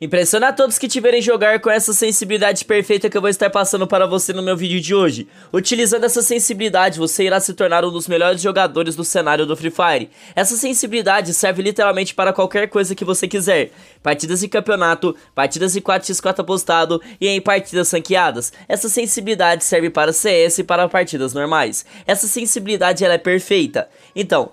Impressiona a todos que tiverem jogar com essa sensibilidade perfeita que eu vou estar passando para você no meu vídeo de hoje. Utilizando essa sensibilidade, você irá se tornar um dos melhores jogadores do cenário do Free Fire. Essa sensibilidade serve literalmente para qualquer coisa que você quiser. Partidas de campeonato, partidas de 4x4 apostado e em partidas sanqueadas. Essa sensibilidade serve para CS e para partidas normais. Essa sensibilidade ela é perfeita. Então,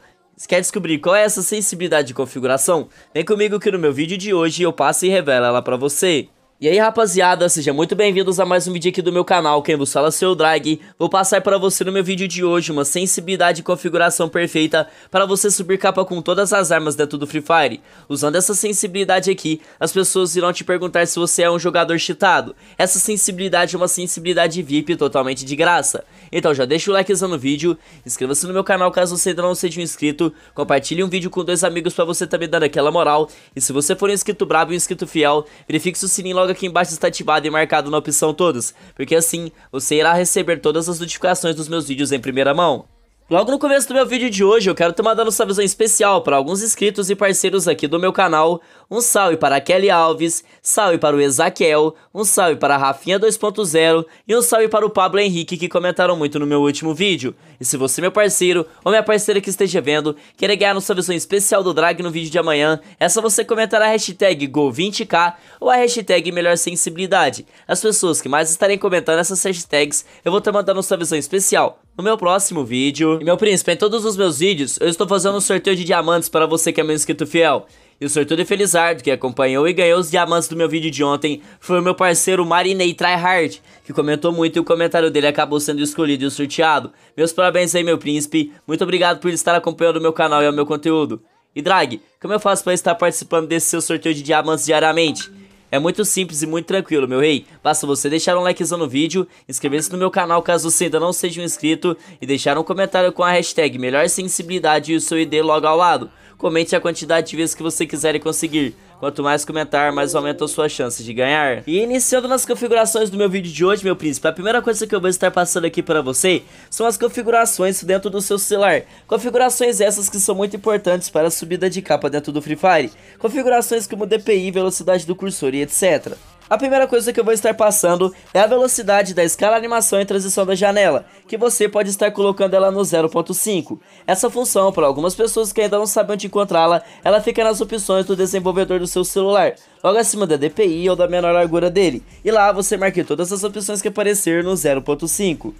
quer descobrir qual é essa sensibilidade de configuração? Vem comigo que no meu vídeo de hoje eu passo e revelo ela para você. E aí rapaziada, sejam muito bem-vindos a mais um vídeo aqui do meu canal, quem vos fala é seu Drag. Vou passar para você no meu vídeo de hoje uma sensibilidade e configuração perfeita para você subir capa com todas as armas dentro do Free Fire. Usando essa sensibilidade aqui, as pessoas irão te perguntar se você é um jogador cheatado. Essa sensibilidade é uma sensibilidade VIP totalmente de graça. Então já deixa o likezão no vídeo, inscreva-se no meu canal caso você ainda não seja um inscrito, compartilhe um vídeo com dois amigos para você também dar aquela moral, e se você for um inscrito brabo e um inscrito fiel, verifique se o sininho logo logo aqui embaixo está ativado e marcado na opção todos, porque assim você irá receber todas as notificações dos meus vídeos em primeira mão. Logo no começo do meu vídeo de hoje, eu quero te mandar um salvezão especial para alguns inscritos e parceiros aqui do meu canal. Um salve para a Kelly Alves, salve para o Ezaquiel, um salve para a Rafinha 2.0 e um salve para o Pablo Henrique que comentaram muito no meu último vídeo. E se você, meu parceiro ou minha parceira que esteja vendo, querer ganhar um salvezão especial do Drag no vídeo de amanhã, é só você comentar a hashtag Go20k ou a hashtag Melhor Sensibilidade. As pessoas que mais estarem comentando essas hashtags, eu vou estar mandando um salvezão especial no meu próximo vídeo. E meu príncipe, em todos os meus vídeos, eu estou fazendo um sorteio de diamantes para você que é meu inscrito fiel. E o sorteio de Felizardo, que acompanhou e ganhou os diamantes do meu vídeo de ontem, foi o meu parceiro Marinei Tryhard, que comentou muito e o comentário dele acabou sendo escolhido e sorteado. Meus parabéns aí, meu príncipe. Muito obrigado por estar acompanhando o meu canal e o meu conteúdo. E Drag, como eu faço para estar participando desse seu sorteio de diamantes diariamente? É muito simples e muito tranquilo, meu rei. Basta você deixar um likezão no vídeo, inscrever-se no meu canal caso você ainda não seja um inscrito e deixar um comentário com a hashtag melhor sensibilidade e o seu ID logo ao lado. Comente a quantidade de vezes que você quiser conseguir. Quanto mais comentar, mais aumenta a sua chance de ganhar. E iniciando nas configurações do meu vídeo de hoje, meu príncipe, a primeira coisa que eu vou estar passando aqui para você são as configurações dentro do seu celular. Configurações essas que são muito importantes para a subida de capa dentro do Free Fire. Configurações como DPI, velocidade do cursor e etc. A primeira coisa que eu vou estar passando é a velocidade da escala animação e transição da janela, que você pode estar colocando ela no 0.5. Essa função, para algumas pessoas que ainda não sabem onde encontrá-la, ela fica nas opções do desenvolvedor do seu celular, logo acima da DPI ou da menor largura dele, e lá você marca todas as opções que aparecer no 0.5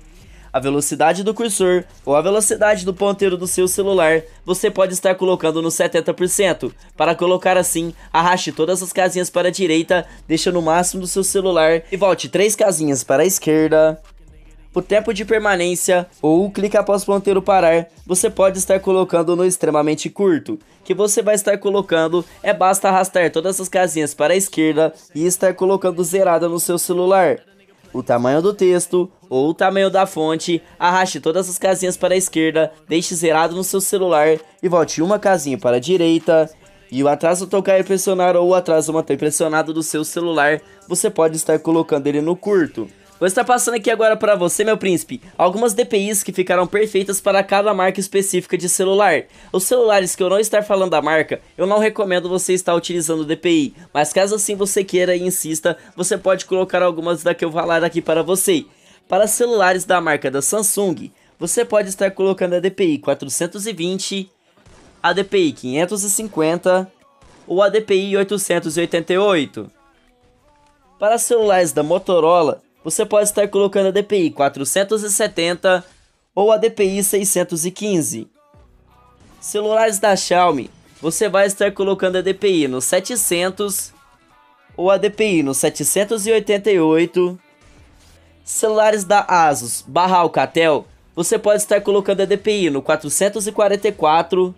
a velocidade do cursor ou a velocidade do ponteiro do seu celular, você pode estar colocando no 70%, para colocar assim, arraste todas as casinhas para a direita, deixa no máximo do seu celular e volte três casinhas para a esquerda. O tempo de permanência ou o clique após o ponteiro parar, você pode estar colocando no extremamente curto. Que você vai estar colocando é basta arrastar todas as casinhas para a esquerda e estar colocando zerada no seu celular o tamanho do texto ou o tamanho da fonte, arraste todas as casinhas para a esquerda, deixe zerado no seu celular e volte uma casinha para a direita. E o atraso tocar e pressionar ou o atraso manter pressionado do seu celular, você pode estar colocando ele no curto. Vou estar tá passando aqui agora para você, meu príncipe, algumas DPIs que ficaram perfeitas para cada marca específica de celular. Os celulares que eu não estar falando da marca, eu não recomendo você estar utilizando DPI, mas caso assim você queira e insista, você pode colocar algumas da que eu falar aqui para você. Para celulares da marca da Samsung, você pode estar colocando a DPI 420, a DPI 550 ou a DPI 888. Para celulares da Motorola, você pode estar colocando a DPI 470 ou a DPI 615. Celulares da Xiaomi, você vai estar colocando a DPI no 700 ou a DPI no 788. Celulares da Asus barra Alcatel, você pode estar colocando a DPI no 444,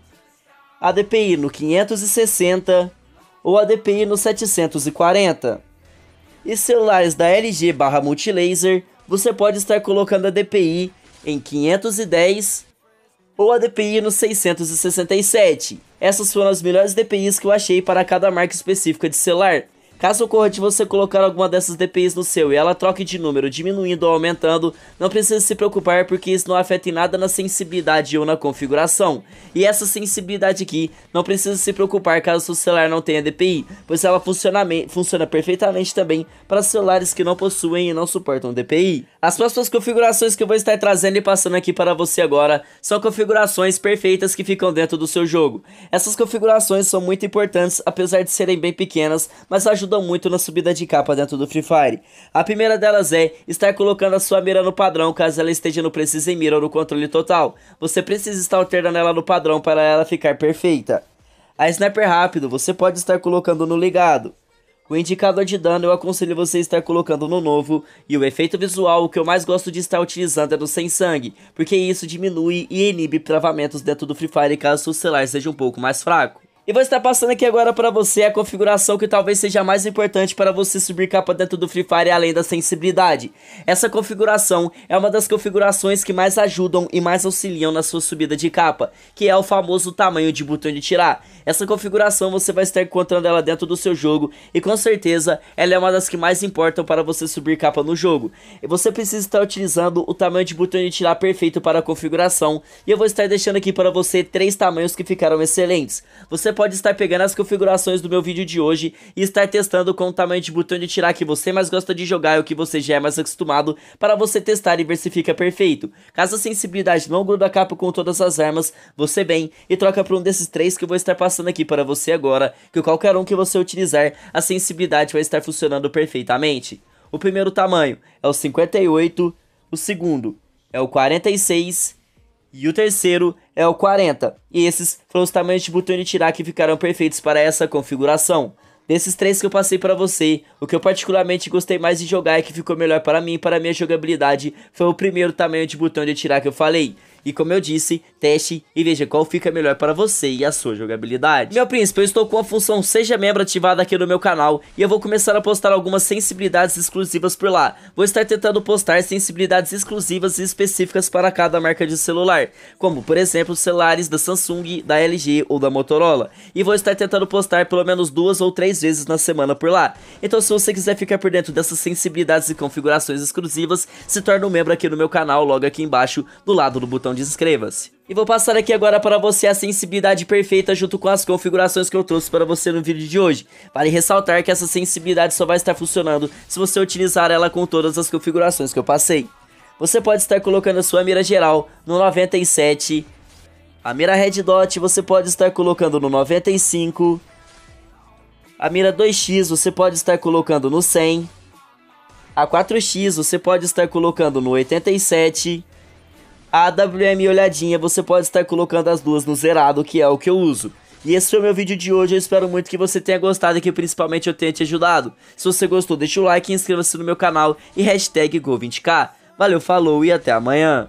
a DPI no 560 ou a DPI no 740 e celulares da LG barra Multilaser, você pode estar colocando a DPI em 510 ou a DPI no 667. Essas foram as melhores DPIs que eu achei para cada marca específica de celular. Caso ocorra de você colocar alguma dessas DPIs no seu e ela troque de número, diminuindo ou aumentando, não precisa se preocupar porque isso não afeta em nada na sensibilidade ou na configuração. E essa sensibilidade aqui, não precisa se preocupar caso o celular não tenha DPI, pois ela funciona, funciona perfeitamente também para celulares que não possuem e não suportam DPI. As próximas configurações que eu vou estar trazendo e passando aqui para você agora são configurações perfeitas que ficam dentro do seu jogo. Essas configurações são muito importantes, apesar de serem bem pequenas, mas ajudam ajudam muito na subida de capa dentro do Free Fire. A primeira delas é estar colocando a sua mira no padrão caso ela esteja no preciso em Mira ou no controle total. Você precisa estar alternando ela no padrão para ela ficar perfeita. A Sniper Rápido você pode estar colocando no ligado. O indicador de dano eu aconselho você estar colocando no novo, e o efeito visual o que eu mais gosto de estar utilizando é no sem sangue, porque isso diminui e inibe travamentos dentro do Free Fire caso o celular seja um pouco mais fraco. E vou estar passando aqui agora para você a configuração que talvez seja mais importante para você subir capa dentro do Free Fire além da sensibilidade. Essa configuração é uma das configurações que mais ajudam e mais auxiliam na sua subida de capa, que é o famoso tamanho de botão de tirar. Essa configuração você vai estar encontrando ela dentro do seu jogo e com certeza ela é uma das que mais importam para você subir capa no jogo. E você precisa estar utilizando o tamanho de botão de tirar perfeito para a configuração e eu vou estar deixando aqui para você três tamanhos que ficaram excelentes. Você pode estar pegando as configurações do meu vídeo de hoje e estar testando com o tamanho de botão de tirar que você mais gosta de jogar e o que você já é mais acostumado para você testar e ver se fica perfeito. Caso a sensibilidade não gruda a capa com todas as armas, você bem e troca por um desses três que eu vou estar passando aqui para você agora, que qualquer um que você utilizar, a sensibilidade vai estar funcionando perfeitamente. O primeiro tamanho é o 58, o segundo é o 46 e o terceiro é o 40. E esses foram os tamanhos de botão de tirar que ficaram perfeitos para essa configuração. Desses três que eu passei para você, o que eu particularmente gostei mais de jogar e que ficou melhor para mim para minha jogabilidade foi o primeiro tamanho de botão de tirar que eu falei. E como eu disse, teste e veja qual fica melhor para você e a sua jogabilidade. Meu príncipe, eu estou com a função Seja Membro ativada aqui no meu canal e eu vou começar a postar algumas sensibilidades exclusivas por lá. Vou estar tentando postar sensibilidades exclusivas e específicas para cada marca de celular, como por exemplo celulares da Samsung, da LG ou da Motorola. E vou estar tentando postar pelo menos duas ou três vezes na semana por lá. Então se você quiser ficar por dentro dessas sensibilidades e configurações exclusivas, se torne um membro aqui no meu canal logo aqui embaixo do lado do botão então desinscreva-se. E vou passar aqui agora para você a sensibilidade perfeita junto com as configurações que eu trouxe para você no vídeo de hoje. Vale ressaltar que essa sensibilidade só vai estar funcionando se você utilizar ela com todas as configurações que eu passei. Você pode estar colocando a sua mira geral no 97, a mira red dot você pode estar colocando no 95, a mira 2x você pode estar colocando no 100, a 4x você pode estar colocando no 87, a AWM olhadinha, você pode estar colocando as duas no zerado, que é o que eu uso. E esse foi o meu vídeo de hoje, eu espero muito que você tenha gostado e que principalmente eu tenha te ajudado. Se você gostou, deixa o like, inscreva-se no meu canal e hashtag Go20k. Valeu, falou e até amanhã.